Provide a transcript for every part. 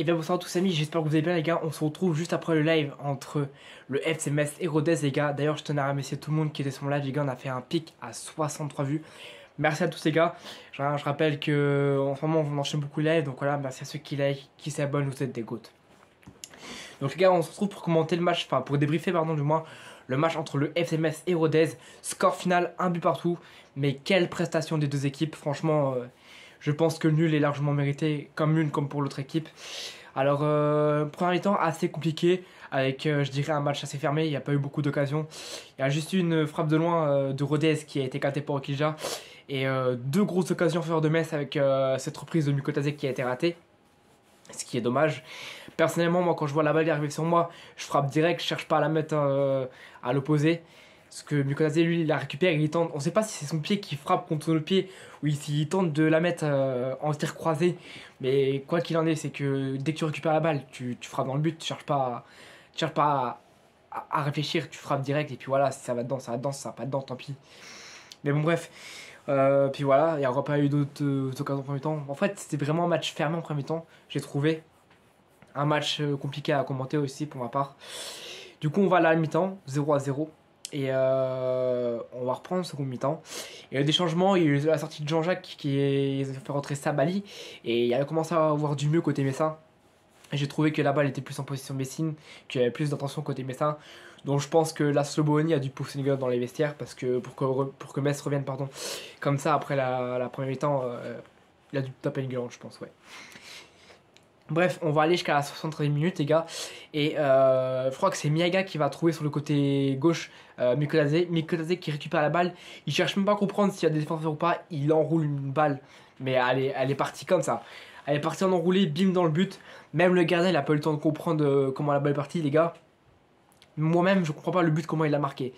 Et bien bonsoir à tous amis, j'espère que vous allez bien les gars, on se retrouve juste après le live entre le FC et Rodez les gars. D'ailleurs je tenais à remercier tout le monde qui était sur mon live les gars, on a fait un pic à 63 vues. Merci à tous les gars, je, rappelle que en ce moment on enchaîne beaucoup de live, donc voilà, merci à ceux qui like, qui s'abonnent, vous êtes des gouttes. Donc les gars, on se retrouve pour commenter le match, enfin pour débriefer pardon du moins, le match entre le FC et Rodez. Score final, un but partout, mais quelle prestation des deux équipes, franchement... Euh, je pense que le nul est largement mérité, comme une comme pour l'autre équipe. Alors, euh, premier temps assez compliqué, avec euh, je dirais un match assez fermé, il n'y a pas eu beaucoup d'occasions. Il y a juste une frappe de loin euh, de Rodez qui a été cantée par Okija, et deux grosses occasions en de Metz avec cette reprise de Mikotazek qui a été ratée, ce qui est dommage. Personnellement, moi quand je vois la balle arriver sur moi, je frappe direct, je cherche pas à la mettre à l'opposé. Parce que Mikonazé, lui, il la récupère, il tente. On sait pas si c'est son pied qui frappe contre le pied ou s'il tente de la mettre euh, en tir croisé. Mais quoi qu'il en est, c'est que dès que tu récupères la balle, tu, frappes dans le but, tu cherches pas, tu cherches pas à, réfléchir, tu frappes direct et puis voilà, si ça va dedans, ça va dedans, ça va pas dedans, tant pis. Mais bon, bref. Euh, puis voilà, il n'y aura pas eu d'autres occasions en premier temps. En fait, c'était vraiment un match fermé en premier temps, j'ai trouvé. Un match euh, compliqué à commenter aussi pour ma part. Du coup, on va à la mi-temps, 0 à 0. Et euh, on va reprendre ce second mi-temps. Il y a des changements, il y a eu la sortie de Jean-Jacques qui est, fait rentrer Sabali et il a commencé à avoir du mieux côté Messin. J'ai trouvé que là-bas il était plus en position Messine, qu'il y avait plus d'intention côté Messin. Donc je pense que la Sloboni a du pousser une dans les vestiaires parce que pour que, pour que Metz revienne pardon, comme ça après la, la première mi-temps, euh, il a du taper une gueule, je pense. ouais. Bref, on va aller jusqu'à la 73 minutes, les gars. Et euh, je crois que c'est Miyaga qui va trouver sur le côté gauche euh, Mikotaze qui récupère la balle. Il cherche même pas à comprendre s'il y a des défenseurs ou pas. Il enroule une balle. Mais elle est, elle est partie comme ça. Elle est partie en enroulée, bim dans le but. Même le gardien, il a pas eu le temps de comprendre euh, comment la balle est partie, les gars. Moi-même, je comprends pas le but, comment il a marqué.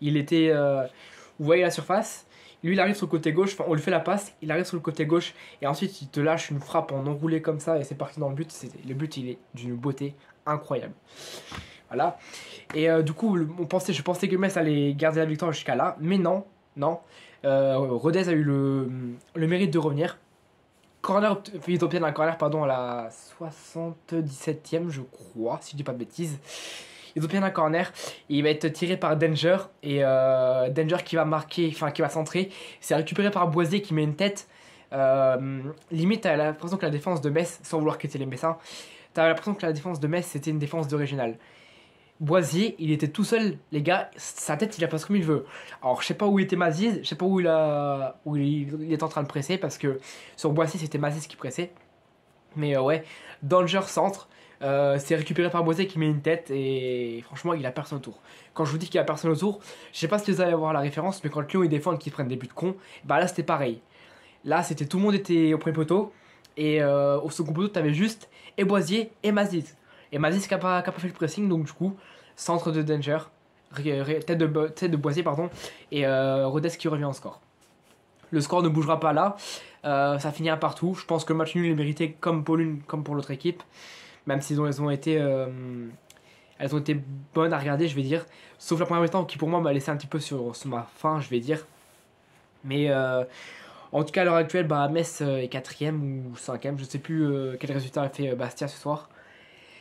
Il était. Euh, vous voyez la surface lui, il arrive sur le côté gauche, enfin, on lui fait la passe, il arrive sur le côté gauche, et ensuite, il te lâche une frappe en enroulé comme ça, et c'est parti dans le but. Le but, il est d'une beauté incroyable. Voilà. Et euh, du coup, on pensait, je pensais que Metz allait garder la victoire jusqu'à là, mais non, non. Euh, Rodez a eu le, mérite de revenir. Corner, ils obtiennent un corner pardon, à la 77e, je crois, si je dis pas de bêtises ils ont un corner il va être tiré par Danger et euh, Danger qui va marquer, enfin qui va centrer. C'est récupéré par Boisier qui met une tête. Euh, limite, t'as l'impression que la défense de Metz, sans vouloir quitter les Messins, t'as l'impression que la défense de Metz c'était une défense de Régional Boisier, il était tout seul, les gars, sa tête il la passe comme il veut. Alors je sais pas où était Maziz, je sais pas où il a, où est en train de presser parce que sur Boisier c'était Maziz qui pressait. Mais euh, ouais, Danger centre, euh, c'est récupéré par Boisier qui met une tête et franchement il a personne autour. Quand je vous dis qu'il a personne autour, je sais pas si vous allez avoir la référence, mais quand Lyon ils et qu'il prennent des buts de con, bah là c'était pareil. Là c'était tout le monde était au premier poteau et euh, au second poteau t'avais juste et Boisier et Maziz. Et Maziz qui a, pas, fait le pressing donc du coup centre de danger, tête de, tête de Boisier pardon et euh, qui revient en score. Le score ne bougera pas là. Euh, ça finit partout. Je pense que le match nul est mérité comme pour l'une comme pour l'autre équipe même si elles ont été euh, elles ont été bonnes à regarder, je vais dire. Sauf la première mi-temps qui pour moi m'a laissé un petit peu sur, ma fin, je vais dire. Mais euh, en tout cas à l'heure actuelle, bah, Metz euh, est quatrième ou cinquième, je ne sais plus quel résultat a fait Bastia ce soir.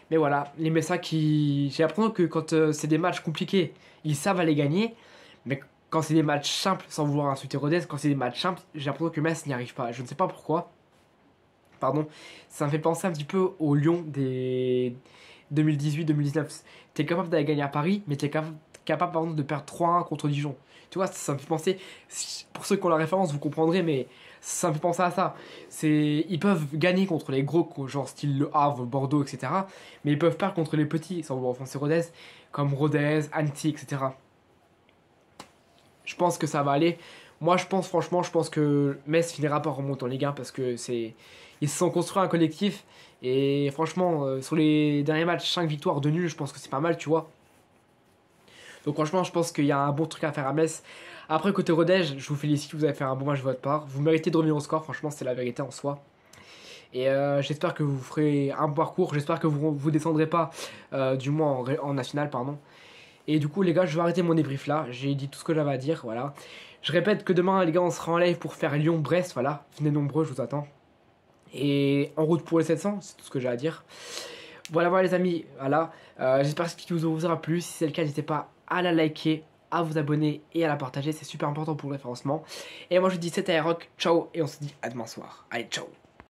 Mais voilà, les Messins qui... J'ai l'impression que quand c'est des matchs compliqués, ils savent aller gagner. Mais quand c'est des matchs simples, sans vouloir insulter Rodez, quand c'est des matchs simples, j'ai l'impression que Metz n'y arrive pas. Je ne sais pas pourquoi pardon, ça me fait penser un petit peu au Lyon des 2018-2019. T'es capable d'aller gagner à Paris, mais t'es capable, capable de perdre 3-1 contre Dijon. Tu vois, ça me fait penser, pour ceux qui ont la référence, vous comprendrez, mais ça me fait penser à ça. C'est, ils peuvent gagner contre les gros, genre style Le Havre, Bordeaux, etc. Mais ils peuvent perdre contre les petits, sans vouloir Rodez, comme Rodez, Anti, etc. Je pense que ça va aller. Moi, je pense, franchement, je pense que Metz finira par remonter en Ligue 1 parce que c'est. Ils se sont construits un collectif. Et franchement, euh, sur les derniers matchs, 5 victoires, de nul je pense que c'est pas mal, tu vois. Donc franchement, je pense qu'il y a un bon truc à faire à Metz. Après, côté Rodège, je vous félicite, vous avez fait un bon match de votre part. Vous méritez de revenir au score, franchement, c'est la vérité en soi. Et euh, j'espère que vous ferez un parcours, j'espère que vous vous descendrez pas, euh, du moins en, en national, pardon. Et du coup, les gars, je vais arrêter mon débrief là. J'ai dit tout ce que j'avais à dire, voilà. Je répète que demain, les gars, on sera en live pour faire Lyon-Brest. Voilà, venez nombreux, je vous attends. Et en route pour les 700, c'est tout ce que j'ai à dire. Voilà, voilà, les amis. Voilà, euh, j'espère que ce qui vous aura plu. Si c'est le cas, n'hésitez pas à la liker, à vous abonner et à la partager. C'est super important pour le référencement. Et moi, je vous dis, c'était Rock. Ciao, et on se dit à demain soir. Allez, ciao.